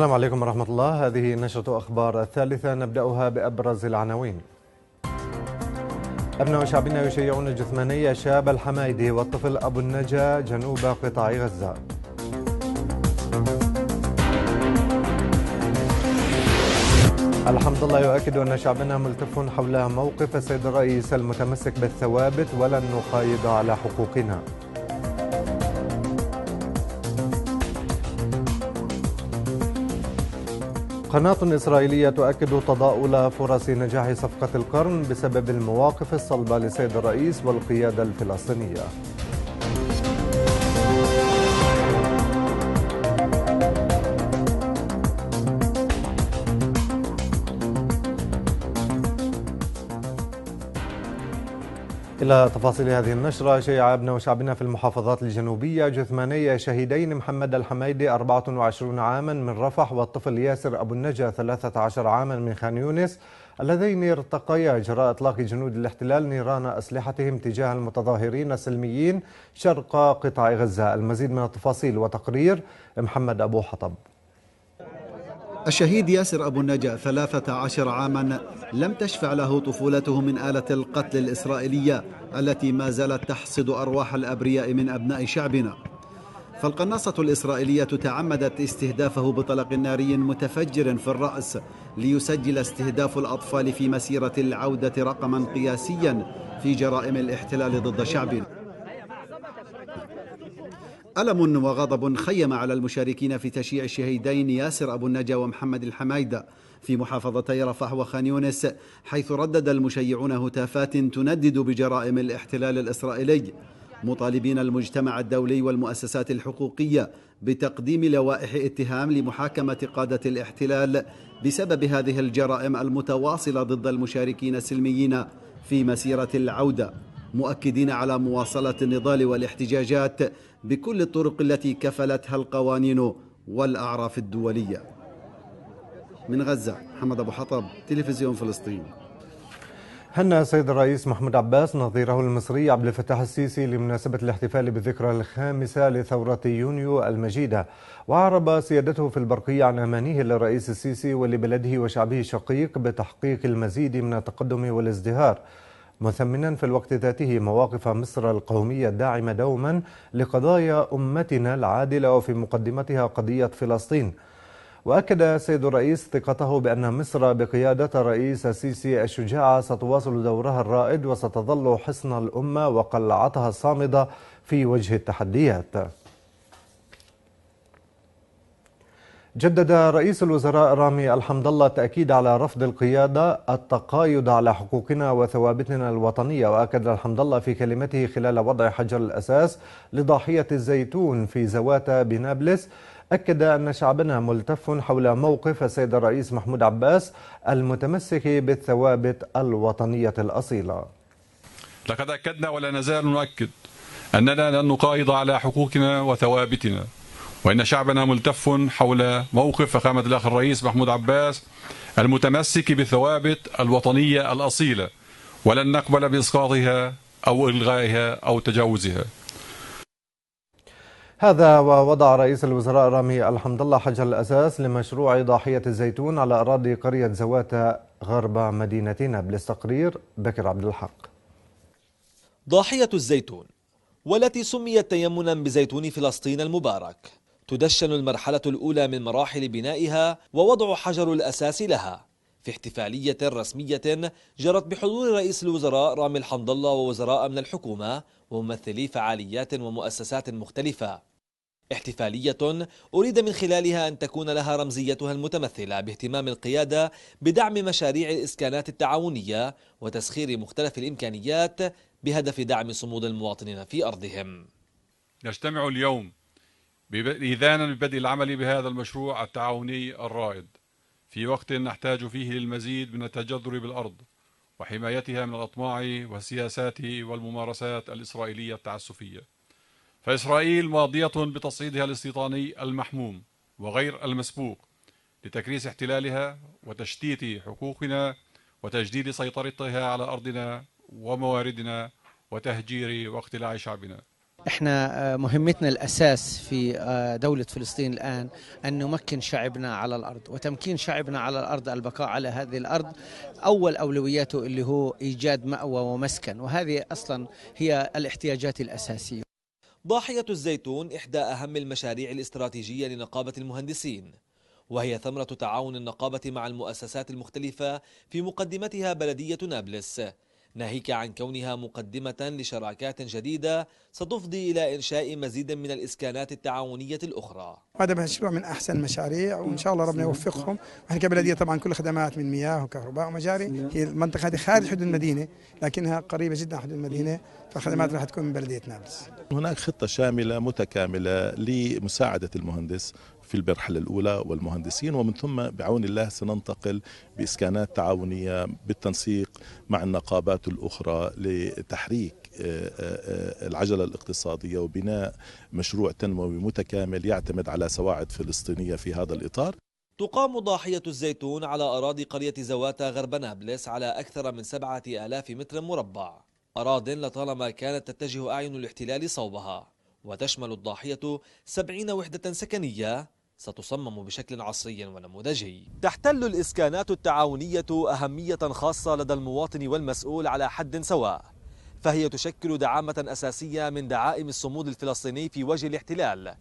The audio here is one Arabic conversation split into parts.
السلام عليكم ورحمة الله هذه نشرة أخبار الثالثة نبدأها بأبرز العناوين أبناء شعبنا يشيعون الجثمانية شاب الحمايدي والطفل أبو النجا جنوب قطاع غزة الحمد لله يؤكد أن شعبنا ملتف حول موقف السيد الرئيس المتمسك بالثوابت ولن نخايض على حقوقنا قناة إسرائيلية تؤكد تضاؤل فرص نجاح صفقة القرن بسبب المواقف الصلبة للسيد الرئيس والقيادة الفلسطينية إلى تفاصيل هذه النشرة شيع وشعبنا في المحافظات الجنوبية جثماني شهيدين محمد الحميدي 24 عاما من رفح والطفل ياسر أبو النجا 13 عاما من خان يونس اللذين ارتقيا جراء إطلاق جنود الاحتلال نيران أسلحتهم تجاه المتظاهرين السلميين شرق قطاع غزة المزيد من التفاصيل وتقرير محمد أبو حطب الشهيد ياسر أبو النجا 13 عاما لم تشفع له طفولته من آلة القتل الإسرائيلية التي ما زالت تحصد أرواح الأبرياء من أبناء شعبنا فالقناصة الإسرائيلية تعمدت استهدافه بطلق ناري متفجر في الرأس ليسجل استهداف الأطفال في مسيرة العودة رقما قياسيا في جرائم الاحتلال ضد شعبنا ألم وغضب خيم على المشاركين في تشييع الشهيدين ياسر أبو النجا ومحمد الحمايدة في محافظتي رفح وخان يونس حيث ردد المشيعون هتافات تندد بجرائم الاحتلال الإسرائيلي مطالبين المجتمع الدولي والمؤسسات الحقوقية بتقديم لوائح اتهام لمحاكمة قادة الاحتلال بسبب هذه الجرائم المتواصلة ضد المشاركين السلميين في مسيرة العودة مؤكدين على مواصلة النضال والاحتجاجات بكل الطرق التي كفلتها القوانين والأعراف الدولية من غزة محمد أبو حطب تلفزيون فلسطين هنأ السيد الرئيس محمد عباس نظيره المصري عبد الفتاح السيسي لمناسبة الاحتفال بالذكرى الخامسة لثورة يونيو المجيدة وأعرب سيادته في البرقية عن أمانه للرئيس السيسي ولبلده وشعبه الشقيق بتحقيق المزيد من التقدم والازدهار مثمنا في الوقت ذاته مواقف مصر القومية الداعمة دوما لقضايا أمتنا العادلة وفي مقدمتها قضية فلسطين وأكد السيد الرئيس ثقته بأن مصر بقيادة رئيس السيسي الشجاعة ستواصل دورها الرائد وستظل حصن الأمة وقلعتها الصامدة في وجه التحديات جدد رئيس الوزراء رامي الحمد الله التأكيد على رفض القيادة التقايد على حقوقنا وثوابتنا الوطنية وأكد الحمد الله في كلمته خلال وضع حجر الأساس لضاحية الزيتون في زواتا بنابلس أكد أن شعبنا ملتف حول موقف السيد الرئيس محمود عباس المتمسك بالثوابت الوطنية الأصيلة لقد أكدنا ولا نزال نؤكد أننا لن نقايض على حقوقنا وثوابتنا وإن شعبنا ملتف حول موقف فخامة الأخ الرئيس محمود عباس المتمسك بالثوابت الوطنية الأصيلة ولن نقبل بإسقاطها أو إلغائها أو تجاوزها هذا ووضع رئيس الوزراء رامي الحمد الله حجر الأساس لمشروع ضاحية الزيتون على أراضي قرية زواتا غرب مدينة نابلس تقرير بكر عبد الحق ضاحية الزيتون والتي سميت تيمنا بزيتون فلسطين المبارك تدشن المرحلة الأولى من مراحل بنائها ووضع حجر الأساس لها في احتفالية رسمية جرت بحضور رئيس الوزراء رامي الحمد الله ووزراء من الحكومة وممثلي فعاليات ومؤسسات مختلفة احتفالية أريد من خلالها أن تكون لها رمزيتها المتمثلة باهتمام القيادة بدعم مشاريع الإسكانات التعاونية وتسخير مختلف الإمكانيات بهدف دعم صمود المواطنين في أرضهم نجتمع اليوم إذانا ببدء العمل بهذا المشروع التعاوني الرائد في وقت نحتاج فيه للمزيد من التجذر بالأرض وحمايتها من الأطماع والسياسات والممارسات الإسرائيلية التعسفية فإسرائيل ماضية بتصعيدها الاستيطاني المحموم وغير المسبوق لتكريس احتلالها وتشتيت حقوقنا وتجديد سيطرتها على أرضنا ومواردنا وتهجير واقتلاع شعبنا احنا آه، مهمتنا الاساس في آه، دوله فلسطين الان ان نمكن شعبنا على الارض وتمكين شعبنا على الارض البقاء على هذه الارض اول اولوياته اللي هو ايجاد ماوى ومسكن وهذه اصلا هي الاحتياجات الاساسيه. ضاحيه الزيتون احدى اهم المشاريع الاستراتيجيه لنقابه المهندسين وهي ثمره تعاون النقابه مع المؤسسات المختلفه في مقدمتها بلديه نابلس ناهيك عن كونها مقدمة لشراكات جديدة ستفضي إلى إنشاء مزيد من الإسكانات التعاونية الأخرى هذا مشروع من أحسن المشاريع وإن شاء الله ربنا يوفقهم ونحن كبلدية طبعا كل خدمات من مياه وكهرباء ومجاري هي المنطقة هذه خارج حدود المدينة لكنها قريبة جدا عن حدود المدينة فالخدمات راح تكون من بلدية نابلس هناك خطة شاملة متكاملة لمساعدة المهندس في المرحلة الأولى والمهندسين ومن ثم بعون الله سننتقل بإسكانات تعاونية بالتنسيق مع النقابات الأخرى لتحريك آه، آه، آه، العجلة الاقتصادية وبناء مشروع تنموي متكامل يعتمد على سواعد فلسطينية في هذا الإطار تقام ضاحية الزيتون على أراضي قرية زواتا غرب نابلس على أكثر من سبعة آلاف متر مربع أراض لطالما كانت تتجه أعين الاحتلال صوبها وتشمل الضاحية سبعين وحدة سكنية ستصمم بشكل عصري ونموذجي تحتل الإسكانات التعاونية أهمية خاصة لدى المواطن والمسؤول على حد سواء فهي تشكل دعامة أساسية من دعائم الصمود الفلسطيني في وجه الاحتلال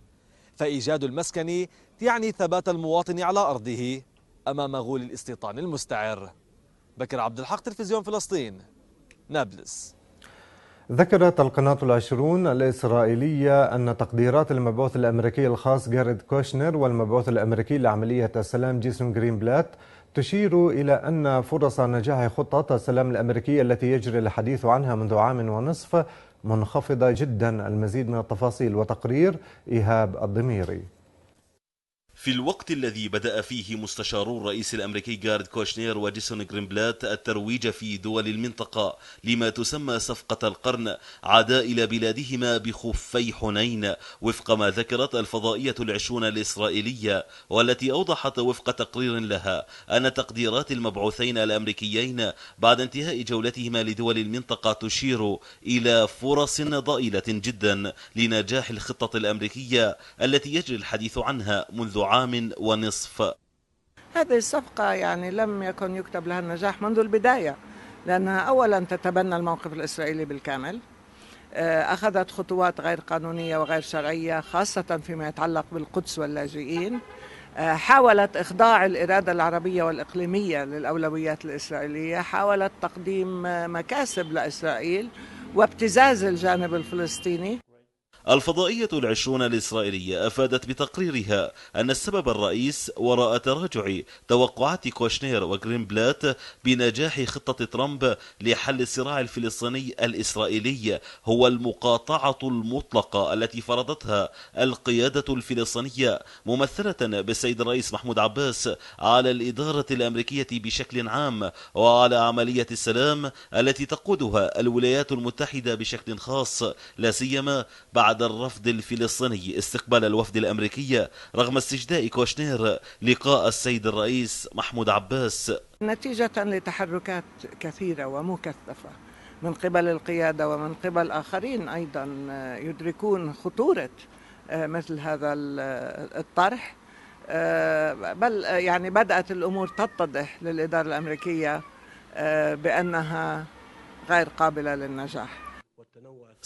فإيجاد المسكن يعني ثبات المواطن على أرضه أمام غول الاستيطان المستعر بكر عبد الحق تلفزيون فلسطين نابلس ذكرت القناة العشرون الإسرائيلية أن تقديرات المبعوث الأمريكي الخاص جاريد كوشنر والمبعوث الأمريكي لعملية السلام جيسون جرينبلات تشير إلى أن فرص نجاح خطة السلام الأمريكية التي يجري الحديث عنها منذ عام ونصف منخفضة جدا المزيد من التفاصيل وتقرير إيهاب الضميري في الوقت الذي بدأ فيه مستشارو الرئيس الأمريكي جارد كوشنير وجيسون غرينبلات الترويج في دول المنطقة لما تسمى صفقة القرن عاد إلى بلادهما بخفي حنين وفق ما ذكرت الفضائية العشرون الإسرائيلية والتي أوضحت وفق تقرير لها أن تقديرات المبعوثين الأمريكيين بعد انتهاء جولتهما لدول المنطقة تشير إلى فرص ضئيلة جدا لنجاح الخطة الأمريكية التي يجري الحديث عنها منذ عام ونصف هذه الصفقة يعني لم يكن يكتب لها النجاح منذ البداية لأنها أولا تتبنى الموقف الإسرائيلي بالكامل آه، أخذت خطوات غير قانونية وغير شرعية خاصة فيما يتعلق بالقدس واللاجئين آه، حاولت إخضاع الإرادة العربية والإقليمية للأولويات الإسرائيلية حاولت تقديم آه، مكاسب لإسرائيل وابتزاز الجانب الفلسطيني الفضائية العشرون الإسرائيلية أفادت بتقريرها أن السبب الرئيس وراء تراجع توقعات كوشنير وغرينبلات بنجاح خطة ترامب لحل الصراع الفلسطيني الإسرائيلي هو المقاطعة المطلقة التي فرضتها القيادة الفلسطينية ممثلة بالسيد الرئيس محمود عباس على الإدارة الأمريكية بشكل عام وعلى عملية السلام التي تقودها الولايات المتحدة بشكل خاص لا سيما بعد بعد الرفض الفلسطيني استقبال الوفد الأمريكي رغم استجداء كوشنير لقاء السيد الرئيس محمود عباس نتيجة لتحركات كثيرة ومكثفة من قبل القيادة ومن قبل آخرين أيضا آه، يدركون خطورة آه، مثل هذا آه، الطرح بل يعني بدأت الأمور تتضح للإدارة الأمريكية بأنها غير قابلة للنجاح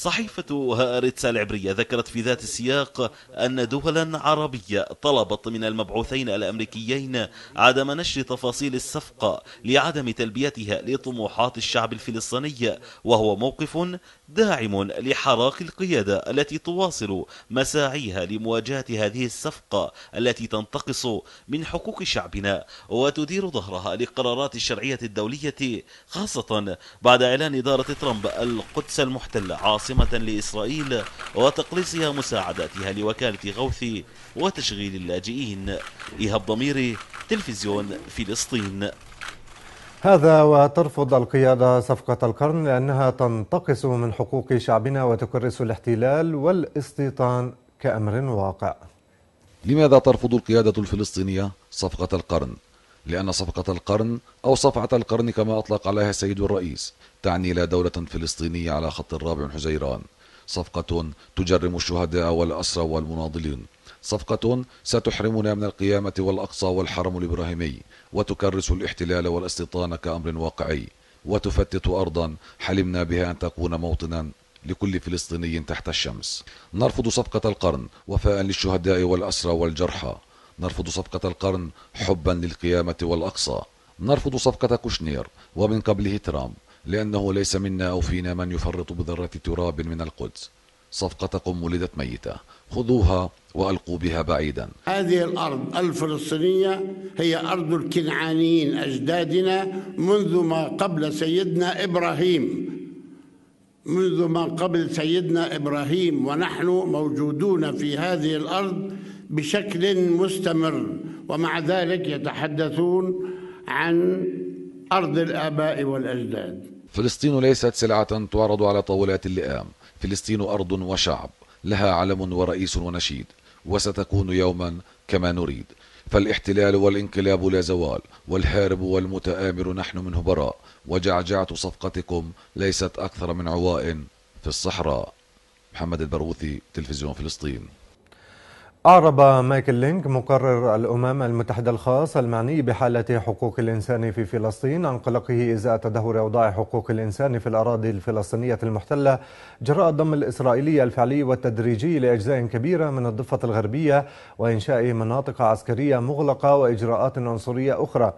صحيفة هارتس العبرية ذكرت في ذات السياق أن دولا عربية طلبت من المبعوثين الأمريكيين عدم نشر تفاصيل الصفقة لعدم تلبيتها لطموحات الشعب الفلسطيني وهو موقف داعم لحراك القيادة التي تواصل مساعيها لمواجهة هذه الصفقة التي تنتقص من حقوق شعبنا وتدير ظهرها لقرارات الشرعية الدولية خاصة بعد إعلان إدارة ترامب القدس المحتلة عاصمة لإسرائيل وتقليصها مساعداتها لوكالة غوث وتشغيل اللاجئين إيهاب ضميري تلفزيون فلسطين هذا وترفض القيادة صفقة القرن لأنها تنتقص من حقوق شعبنا وتكرس الاحتلال والاستيطان كأمر واقع لماذا ترفض القيادة الفلسطينية صفقة القرن؟ لأن صفقة القرن أو صفعة القرن كما أطلق عليها السيد الرئيس تعني لا دولة فلسطينية على خط الرابع حزيران صفقة تجرم الشهداء والأسرى والمناضلين صفقة ستحرمنا من القيامة والأقصى والحرم الإبراهيمي وتكرس الاحتلال والاستيطان كأمر واقعي وتفتت أرضا حلمنا بها أن تكون موطنا لكل فلسطيني تحت الشمس نرفض صفقة القرن وفاء للشهداء والأسرى والجرحى نرفض صفقة القرن حبا للقيامة والأقصى نرفض صفقة كوشنير ومن قبله ترامب لأنه ليس منا أو فينا من يفرط بذرة تراب من القدس صفقة قم ولدت ميتة خذوها وألقوا بها بعيدا هذه الأرض الفلسطينية هي أرض الكنعانيين أجدادنا منذ ما قبل سيدنا إبراهيم منذ ما قبل سيدنا إبراهيم ونحن موجودون في هذه الأرض بشكل مستمر ومع ذلك يتحدثون عن أرض الآباء والأجداد فلسطين ليست سلعة تعرض على طاولات اللئام فلسطين أرض وشعب لها علم ورئيس ونشيد وستكون يوما كما نريد فالاحتلال والانقلاب لا زوال والهارب والمتآمر نحن منه براء وجعجعة صفقتكم ليست أكثر من عواء في الصحراء محمد البروثي تلفزيون فلسطين أعرب مايكل لينك مقرر الأمم المتحدة الخاص المعني بحالة حقوق الإنسان في فلسطين عن قلقه إزاء تدهور أوضاع حقوق الإنسان في الأراضي الفلسطينية المحتلة جراء الضم الإسرائيلي الفعلي والتدريجي لأجزاء كبيرة من الضفة الغربية وإنشاء مناطق عسكرية مغلقة وإجراءات عنصرية أخرى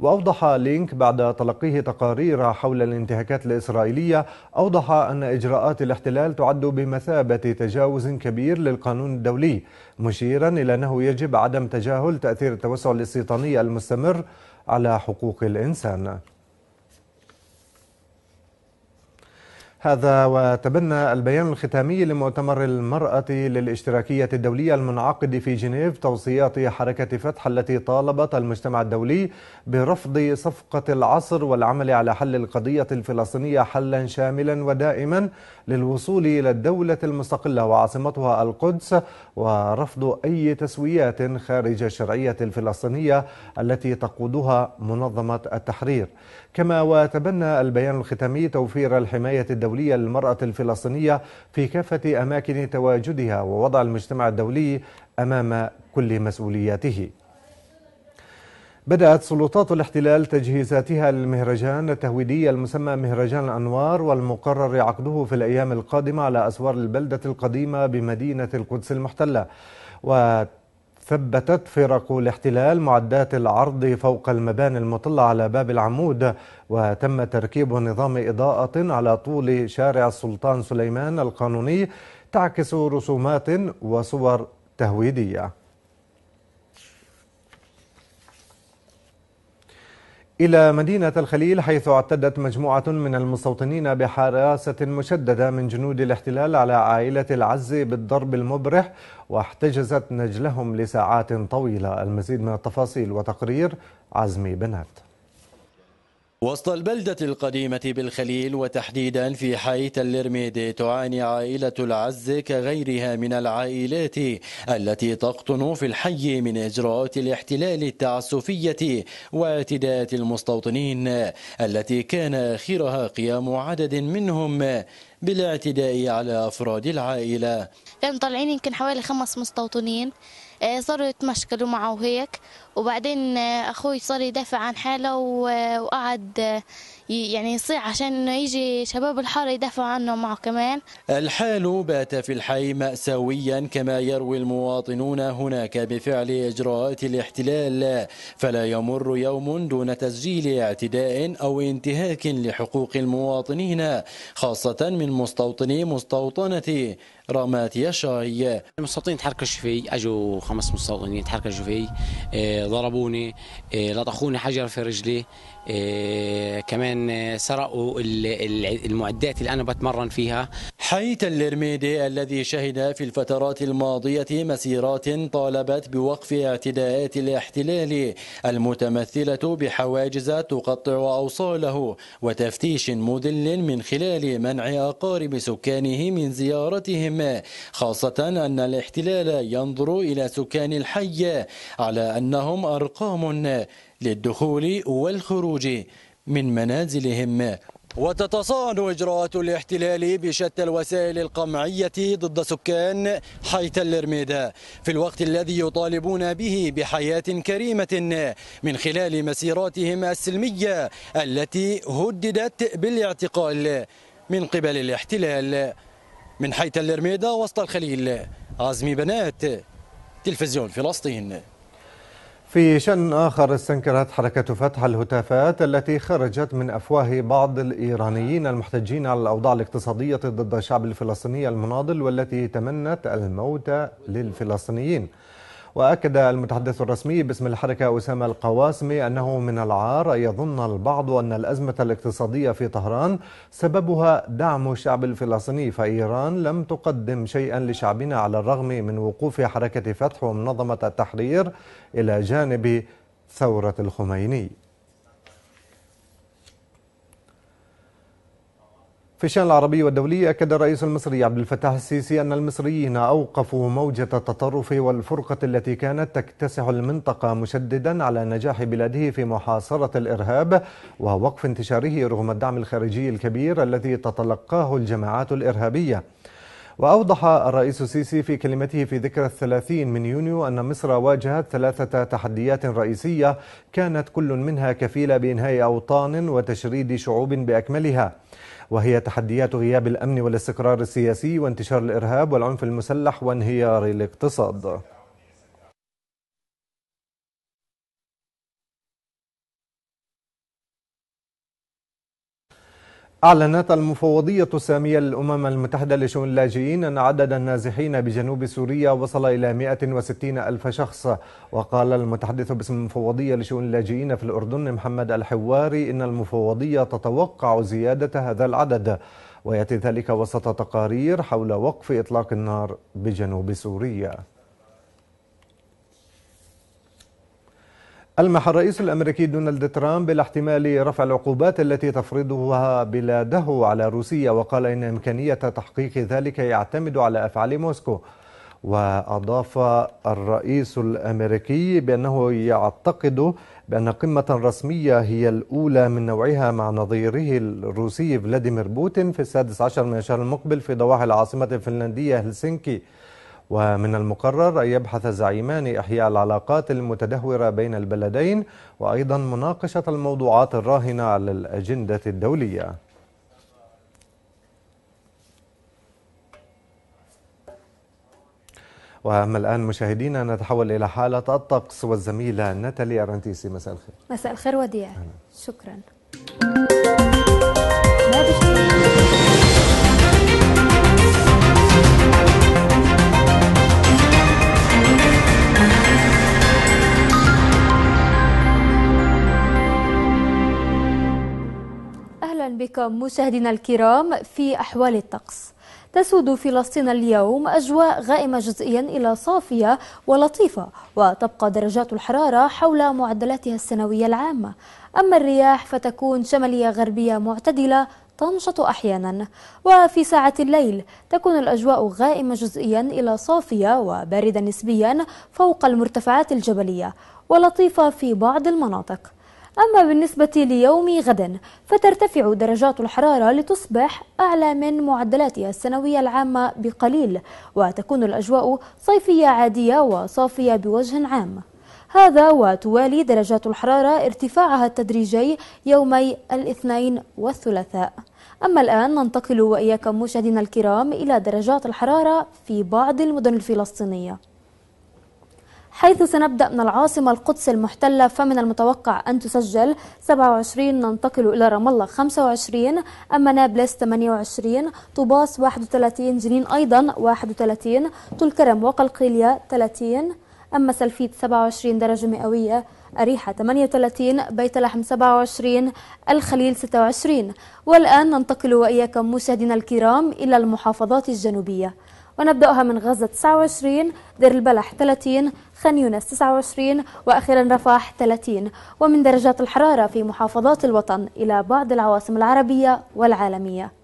وأوضح لينك بعد تلقيه تقارير حول الانتهاكات الإسرائيلية أوضح أن إجراءات الاحتلال تعد بمثابة تجاوز كبير للقانون الدولي مشيرا إلى أنه يجب عدم تجاهل تأثير التوسع الاستيطاني المستمر على حقوق الإنسان هذا وتبنى البيان الختامي لمؤتمر المرأة للاشتراكية الدولية المنعقد في جنيف توصيات حركة فتح التي طالبت المجتمع الدولي برفض صفقة العصر والعمل على حل القضية الفلسطينية حلا شاملا ودائما للوصول إلى الدولة المستقلة وعاصمتها القدس ورفض أي تسويات خارج الشرعية الفلسطينية التي تقودها منظمة التحرير كما وتبنى البيان الختامي توفير الحماية الدولية للمرأة الفلسطينية في كافة أماكن تواجدها ووضع المجتمع الدولي أمام كل مسؤولياته بدأت سلطات الاحتلال تجهيزاتها للمهرجان التهويدي المسمى مهرجان الأنوار والمقرر عقده في الأيام القادمة على أسوار البلدة القديمة بمدينة القدس المحتلة وت ثبتت فرق الاحتلال معدات العرض فوق المباني المطلة على باب العمود وتم تركيب نظام إضاءة على طول شارع السلطان سليمان القانوني تعكس رسومات وصور تهويدية إلى مدينة الخليل حيث اعتدت مجموعة من المستوطنين بحراسة مشددة من جنود الاحتلال على عائلة العز بالضرب المبرح واحتجزت نجلهم لساعات طويلة المزيد من التفاصيل وتقرير عزمي بنات وسط البلدة القديمة بالخليل وتحديدا في حي تلرميدي تعاني عائلة العز كغيرها من العائلات التي تقطن في الحي من إجراءات الاحتلال التعسفية واعتداءات المستوطنين التي كان آخرها قيام عدد منهم بالاعتداء على أفراد العائلة كانوا طالعين يمكن حوالي خمس مستوطنين آه، صاروا يتمشكلوا معه وهيك وبعدين آه، أخوي صار يدافع عن حاله آه، وقعد يعني يصيح عشان انه يجي شباب الحاره يدافعوا عنه معه كمان الحال بات في الحي مأساويا كما يروي المواطنون هناك بفعل إجراءات الاحتلال فلا يمر يوم دون تسجيل اعتداء أو انتهاك لحقوق المواطنين خاصة من مستوطني مستوطنة رامات يشاي المستوطنين تحركوا في اجوا خمس مستوطنين تحركوا في إيه، ضربوني إيه، لطخوني حجر في رجلي إيه، كمان سرقوا المعدات اللي انا بتمرن فيها حي تل الذي شهد في الفترات الماضية مسيرات طالبت بوقف اعتداءات الاحتلال المتمثلة بحواجز تقطع أوصاله وتفتيش مذل من خلال منع أقارب سكانه من زيارتهم العام خاصة أن الاحتلال ينظر إلى سكان الحي على أنهم أرقام للدخول والخروج من منازلهم وتتصاعد إجراءات الاحتلال بشتى الوسائل القمعية ضد سكان حي تل في الوقت الذي يطالبون به بحياة كريمة من خلال مسيراتهم السلمية التي هددت بالاعتقال من قبل الاحتلال من حيث الرميدة وسط الخليل عزمي بنات تلفزيون فلسطين في شأن آخر استنكرت حركة فتح الهتافات التي خرجت من أفواه بعض الإيرانيين المحتجين على الأوضاع الاقتصادية ضد الشعب الفلسطيني المناضل والتي تمنت الموت للفلسطينيين وأكد المتحدث الرسمي باسم الحركة أسامة القواسمي أنه من العار أن يظن البعض أن الأزمة الاقتصادية في طهران سببها دعم الشعب الفلسطيني فإيران لم تقدم شيئا لشعبنا على الرغم من وقوف حركة فتح ومنظمة التحرير إلى جانب ثورة الخميني في الشان العربي والدولي أكد الرئيس المصري عبد الفتاح السيسي أن المصريين أوقفوا موجة التطرف والفرقة التي كانت تكتسح المنطقة مشددا على نجاح بلاده في محاصرة الإرهاب ووقف انتشاره رغم الدعم الخارجي الكبير الذي تتلقاه الجماعات الإرهابية وأوضح الرئيس السيسي في كلمته في ذكرى الثلاثين من يونيو أن مصر واجهت ثلاثة تحديات رئيسية كانت كل منها كفيلة بإنهاء أوطان وتشريد شعوب بأكملها وهي تحديات غياب الأمن والاستقرار السياسي وانتشار الإرهاب والعنف المسلح وانهيار الاقتصاد أعلنت المفوضية السامية للأمم المتحدة لشؤون اللاجئين أن عدد النازحين بجنوب سوريا وصل إلى 160 ألف شخص وقال المتحدث باسم المفوضية لشؤون اللاجئين في الأردن محمد الحواري إن المفوضية تتوقع زيادة هذا العدد ويأتي ذلك وسط تقارير حول وقف إطلاق النار بجنوب سوريا ألمح الرئيس الأمريكي دونالد ترامب إلى احتمال رفع العقوبات التي تفرضها بلاده على روسيا وقال إن إمكانية تحقيق ذلك يعتمد على أفعال موسكو وأضاف الرئيس الأمريكي بأنه يعتقد بأن قمة رسمية هي الأولى من نوعها مع نظيره الروسي فلاديمير بوتين في السادس عشر من شهر المقبل في ضواحي العاصمة الفنلندية هلسنكي ومن المقرر أن يبحث الزعيمان إحياء العلاقات المتدهورة بين البلدين وأيضا مناقشة الموضوعات الراهنة على الأجندة الدولية واما الان مشاهدينا نتحول الى حاله الطقس والزميله ناتالي ارنتيسي مساء الخير مساء الخير وديع شكرا بكم مشاهدينا الكرام في أحوال الطقس تسود فلسطين اليوم أجواء غائمة جزئيا إلى صافية ولطيفة وتبقى درجات الحرارة حول معدلاتها السنوية العامة أما الرياح فتكون شمالية غربية معتدلة تنشط أحيانا وفي ساعة الليل تكون الأجواء غائمة جزئيا إلى صافية وباردة نسبيا فوق المرتفعات الجبلية ولطيفة في بعض المناطق أما بالنسبة ليوم غد فترتفع درجات الحرارة لتصبح أعلى من معدلاتها السنوية العامة بقليل وتكون الأجواء صيفية عادية وصافية بوجه عام هذا وتوالي درجات الحرارة ارتفاعها التدريجي يومي الاثنين والثلاثاء أما الآن ننتقل وإياكم مشاهدينا الكرام إلى درجات الحرارة في بعض المدن الفلسطينية حيث سنبدأ من العاصمة القدس المحتلة فمن المتوقع أن تسجل 27 ننتقل إلى رام الله 25 أما نابلس 28 طوباس 31 جنين أيضا 31 طولكرم وقلقيلية 30 أما سلفيت 27 درجة مئوية أريحة 38 بيت لحم 27 الخليل 26 والآن ننتقل وإياكم مشاهدينا الكرام إلى المحافظات الجنوبية ونبدأها من غزة 29 دير البلح 30 خان يونس 29 وأخيرا رفح 30 ومن درجات الحرارة في محافظات الوطن إلى بعض العواصم العربية والعالمية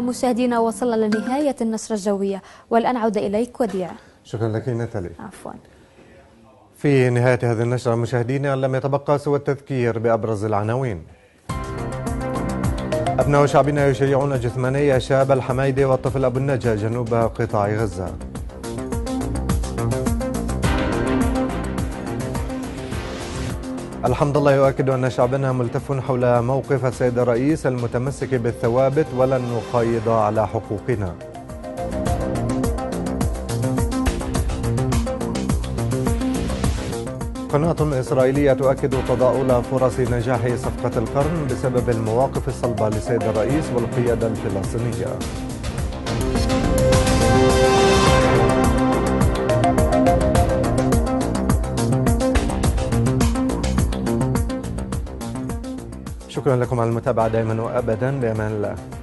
مشاهدينا وصلنا لنهاية النشرة الجوية والآن عودة إليك وديع شكرا لك نتالي عفوا في نهاية هذه النشرة مشاهدينا لم يتبقى سوى التذكير بأبرز العناوين أبناء شعبنا يشيعون جثماني شاب الحمايدي والطفل أبو النجا جنوب قطاع غزة الحمد لله يؤكد أن شعبنا ملتف حول موقف السيد الرئيس المتمسك بالثوابت ولن نقيد على حقوقنا قناة إسرائيلية تؤكد تضاؤل فرص نجاح صفقة القرن بسبب المواقف الصلبة لسيد الرئيس والقيادة الفلسطينية شكرا لكم على المتابعة دائما وأبدا بأمان الله